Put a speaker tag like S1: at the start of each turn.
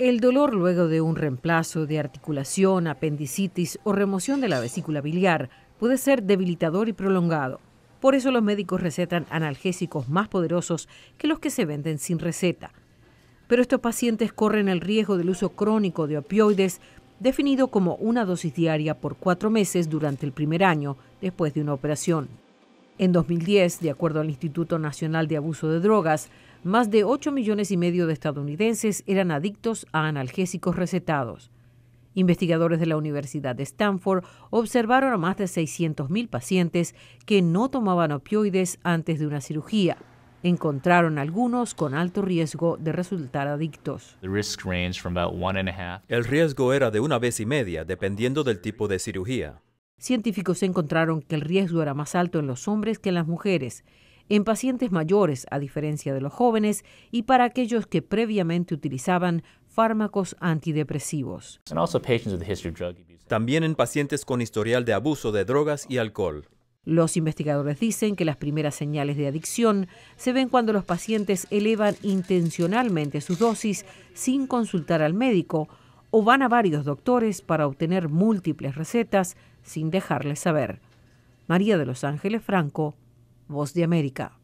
S1: El dolor luego de un reemplazo de articulación, apendicitis o remoción de la vesícula biliar puede ser debilitador y prolongado. Por eso los médicos recetan analgésicos más poderosos que los que se venden sin receta. Pero estos pacientes corren el riesgo del uso crónico de opioides, definido como una dosis diaria por cuatro meses durante el primer año después de una operación. En 2010, de acuerdo al Instituto Nacional de Abuso de Drogas, más de 8 millones y medio de estadounidenses eran adictos a analgésicos recetados. Investigadores de la Universidad de Stanford observaron a más de 600.000 pacientes que no tomaban opioides antes de una cirugía. Encontraron algunos con alto riesgo de resultar adictos.
S2: El riesgo era de una vez y media, dependiendo del tipo de cirugía
S1: científicos encontraron que el riesgo era más alto en los hombres que en las mujeres, en pacientes mayores a diferencia de los jóvenes y para aquellos que previamente utilizaban fármacos antidepresivos.
S2: También en pacientes con historial de abuso de drogas y alcohol.
S1: Los investigadores dicen que las primeras señales de adicción se ven cuando los pacientes elevan intencionalmente sus dosis sin consultar al médico o van a varios doctores para obtener múltiples recetas sin dejarles saber. María de los Ángeles Franco, Voz de América.